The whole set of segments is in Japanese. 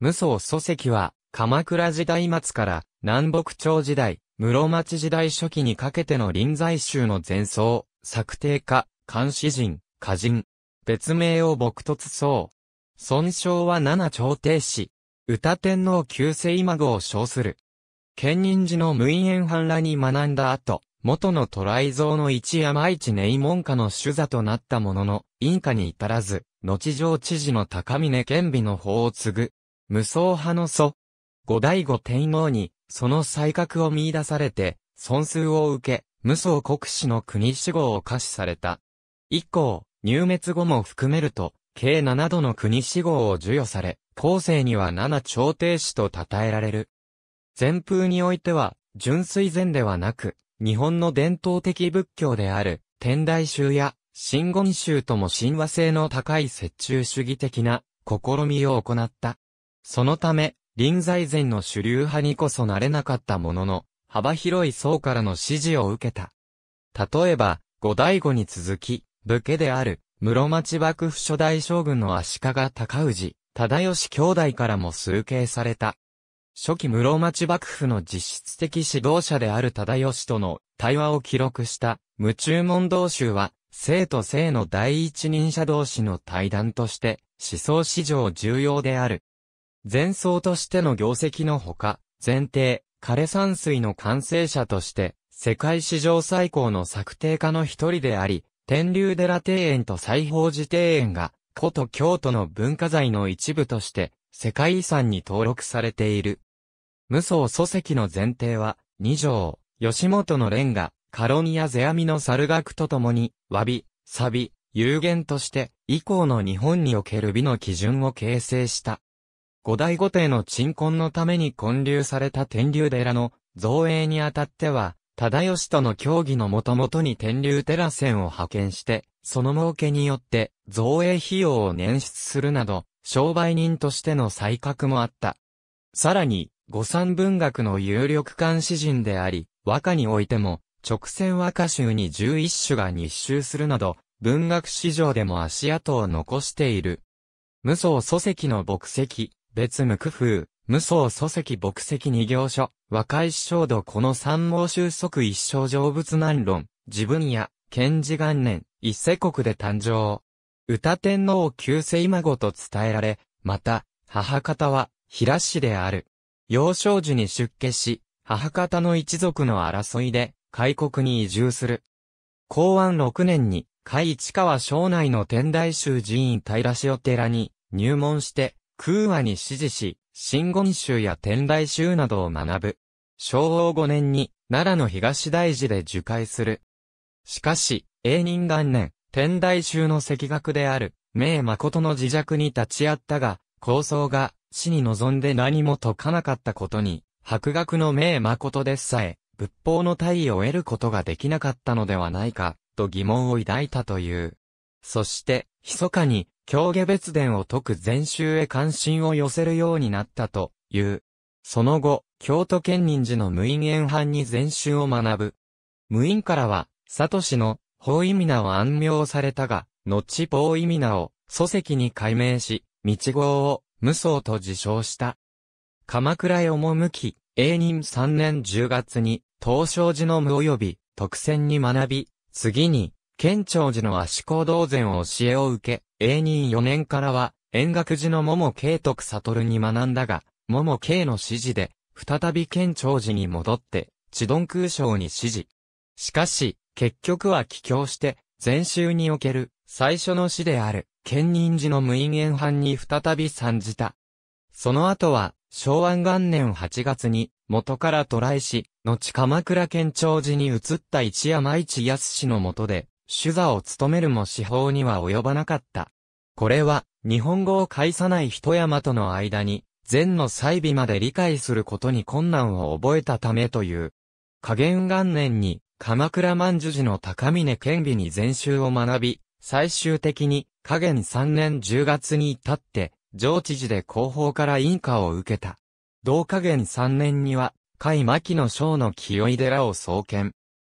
無双礎石は、鎌倉時代末から南北朝時代、室町時代初期にかけての臨済宗の前奏、策定家、監視人、歌人。別名を木突僧。尊称は七朝廷使。歌天皇旧世孫を称する。建仁寺の無縁藩らに学んだ後、元の渡来蔵の一山一ネ門家の主座となったものの、因果に至らず、後上知事の高峰健美の法を継ぐ、無双派の祖、後醍醐天皇に、その才覚を見出されて、尊数を受け、無双国史の国死号を可視された。以降、入滅後も含めると、計七度の国死号を授与され、後世には七朝廷史と称えられる。前風においては、純粋禅ではなく、日本の伝統的仏教である、天台宗や、新言宗とも神話性の高い折衷主義的な、試みを行った。そのため、臨済前の主流派にこそなれなかったものの、幅広い層からの支持を受けた。例えば、後醍醐に続き、武家である、室町幕府初代将軍の足利尊氏、忠義兄弟からも崇敬された。初期室町幕府の実質的指導者である忠義との対話を記録した無注文道集は、生と生の第一人者同士の対談として、思想史上重要である。前奏としての業績のほか、前提、枯山水の完成者として、世界史上最高の作庭家の一人であり、天竜寺庭園と西宝寺庭園が、古都京都の文化財の一部として、世界遺産に登録されている。無双礎石の前提は、二条、吉本のレンガ、カロニア世阿弥の猿楽とともに、詫び、サビ、有限として、以降の日本における美の基準を形成した。五大御帝の鎮魂のために建立された天竜寺の造営にあたっては、忠義との協議のもともとに天竜寺船を派遣して、その儲けによって造営費用を捻出するなど、商売人としての才覚もあった。さらに、五三文学の有力監詩人であり、和歌においても、直線和歌集に11種が日集するなど、文学史上でも足跡を残している。無双祖籍の牧籍、別無工夫、無双祖籍牧籍二行書、和解匠度この三毛収束一生成仏難論、自分や、賢治元年、一世国で誕生。歌天皇旧世今ごと伝えられ、また、母方は、平氏である。幼少時に出家し、母方の一族の争いで、開国に移住する。公安6年に、海市川省内の天台宗寺院平氏お寺に入門して、空和に指示し、真言宗や天台宗などを学ぶ。昭和5年に奈良の東大寺で受戒する。しかし、永仁元年、天台宗の赤学である、明誠の自弱に立ち会ったが、構想が死に望んで何も解かなかったことに、博学の明誠でさえ、仏法の大意を得ることができなかったのではないか、と疑問を抱いたという。そして、密かに、狂下別伝を解く禅宗へ関心を寄せるようになったという。その後、京都県人寺の無印円藩に禅宗を学ぶ。無印からは、佐藤氏の、法意味名を暗名されたが、後法意味名を、祖籍に改名し、道号を、無双と自称した。鎌倉へ赴き、永仁3年10月に、東照寺の無及び、特選に学び、次に、県庁寺の足行道禅を教えを受け、永仁4年からは、円学寺の桃慶徳悟に学んだが、桃慶の指示で、再び県庁寺に戻って、地丼空将に指示。しかし、結局は帰郷して、禅宗における、最初の死である、県人寺の無因縁犯に再び参じた。その後は、昭和元年8月に、元から渡来し、後鎌倉県庁寺に移った一山一康氏の下で、主座を務めるも司法には及ばなかった。これは、日本語を介さない人山との間に、禅の細微まで理解することに困難を覚えたためという。加減元年に、鎌倉万寿寺の高峰健美に禅宗を学び、最終的に、加減3年10月に至って、上知事で後方から印下を受けた。同加減3年には、甲斐牧野省の清井寺を創建。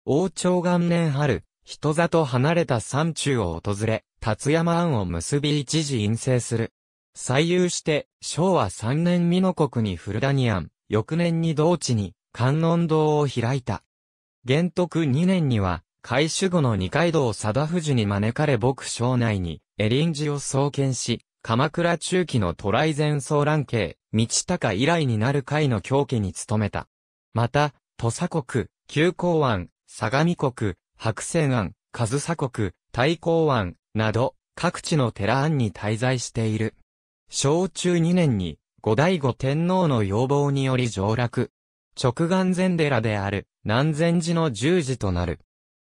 王朝元年春、人里離れた山中を訪れ、達山庵を結び一時陰性する。採用して、昭和3年美濃国に古谷庵、翌年に同地に観音堂を開いた。元徳2年には、改修後の二階堂貞藤に招かれ牧省内に、エリンジを創建し、鎌倉中期の渡来前僧蘭慶、道高以来になる会の狂気に努めた。また、土佐国、旧港湾、相模国、白泉庵、上鎖国、大公庵、など、各地の寺庵に滞在している。昭中2年に、後醍醐天皇の要望により上落。直眼禅寺である、南禅寺の十字となる。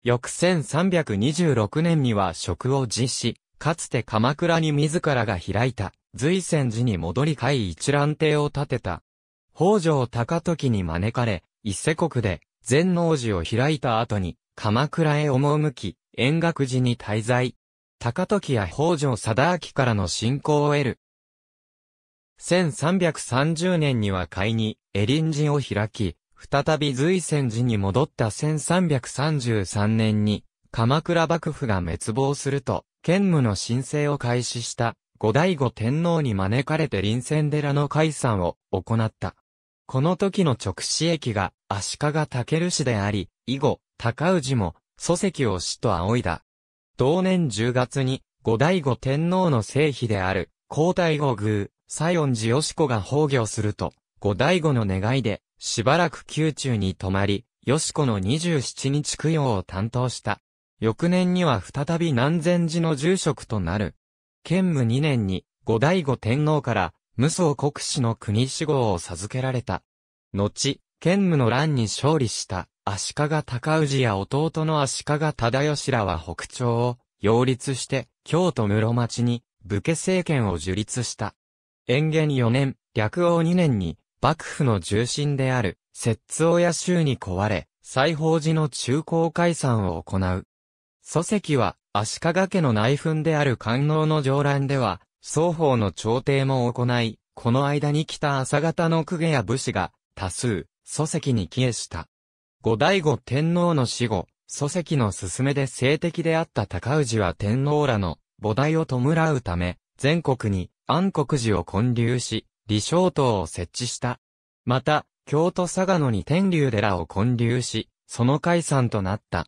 翌1326年には職を辞し、かつて鎌倉に自らが開いた、随泉寺に戻り会一覧亭を建てた。北条高時に招かれ、伊勢国で、全能寺を開いた後に、鎌倉へ赴き、円覚寺に滞在。高時や北条貞明からの信仰を得る。1330年には会に、エリン寺を開き、再び随仙寺に戻った1333年に、鎌倉幕府が滅亡すると、兼務の申請を開始した、後醍醐天皇に招かれて臨戦寺の解散を行った。この時の直視駅が足利武氏であり、以後、高氏も、祖籍を死と仰いだ。同年10月に、後醍醐天皇の聖妃である、皇太后宮、西恩寺義子が崩御すると、後醍醐の願いで、しばらく宮中に泊まり、義子の27日供養を担当した。翌年には再び南禅寺の住職となる。建武2年に、後醍醐天皇から、無双国士の国志号を授けられた。後、剣武の乱に勝利した足利高氏や弟の足利忠義らは北朝を擁立して京都室町に武家政権を樹立した。延元4年、略王2年に幕府の重臣である摂津親州に壊れ、西方寺の中高解散を行う。祖籍は足利家の内紛である官能の上乱では、双方の朝廷も行い、この間に来た朝方の公家や武士が、多数、祖籍に帰依した。後醍醐天皇の死後、祖籍の勧めで政敵であった高氏は天皇らの菩提を弔うため、全国に安国寺を建立し、李承党を設置した。また、京都佐賀野に天竜寺を建立し、その解散となった。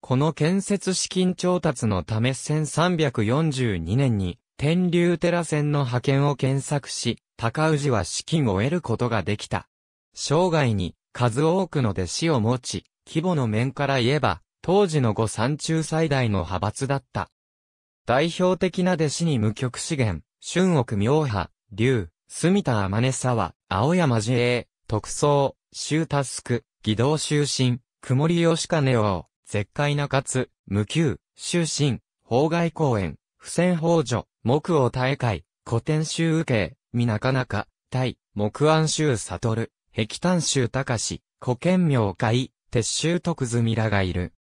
この建設資金調達のため1342年に、天竜寺線の派遣を検索し、高氏は資金を得ることができた。生涯に数多くの弟子を持ち、規模の面から言えば、当時の御三中最大の派閥だった。代表的な弟子に無極資源、春奥明派、竜、住田天沢、青山自衛、特捜、周タスク、義道修身、曇り吉金王、絶海中津、無休、修身、法外公園、不戦法女、木を耐え会、古典州受け、みなかなか、対、木安州悟、壁丹州高し、古剣明会、鉄州徳積らがいる。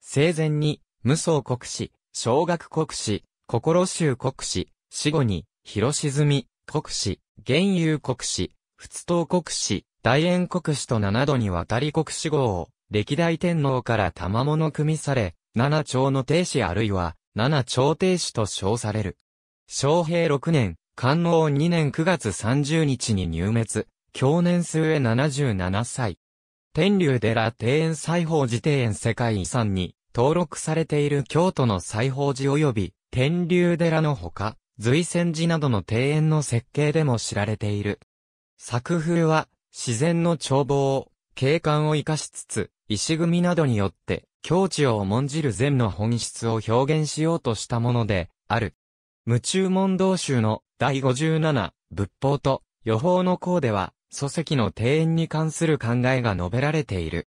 生前に、無双国史、小学国史、心州国史、死後に、広沈国史、玄有国史、仏東国史、大円国史と七度にわたり国史号を、歴代天皇から賜物組みされ、七朝の帝子あるいは、七朝廷使と称される。昭平6年、官能2年9月30日に入滅、去年末77歳。天竜寺庭園西縫寺庭園世界遺産に登録されている京都の西縫寺及び天竜寺のほか、随泉寺などの庭園の設計でも知られている。作風は自然の眺望、景観を生かしつつ、石組みなどによって境地を重んじる禅の本質を表現しようとしたもので、ある。無中問答集の第57、仏法と予報の項では、祖籍の庭園に関する考えが述べられている。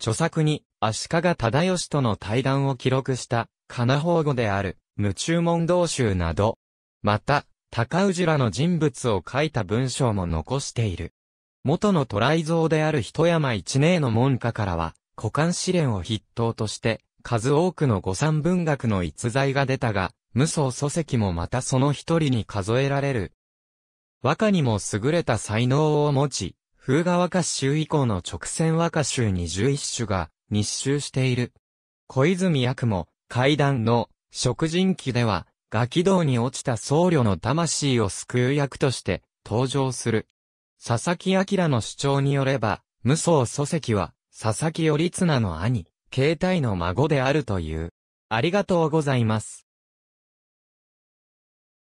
著作に、足利忠義との対談を記録した、金宝語である、無中問答集など。また、高氏らの人物を書いた文章も残している。元の虎井像である一山一寧の門下からは、古漢試練を筆頭として、数多くの五三文学の逸材が出たが、無双祖籍もまたその一人に数えられる。和歌にも優れた才能を持ち、風雅和歌集以降の直線和歌集に十一種が密集している。小泉役も、階段の、食人記では、ガキ道に落ちた僧侶の魂を救う役として登場する。佐々木明の主張によれば、無双祖籍は、佐々木頼綱の兄、慶太の孫であるという。ありがとうございます。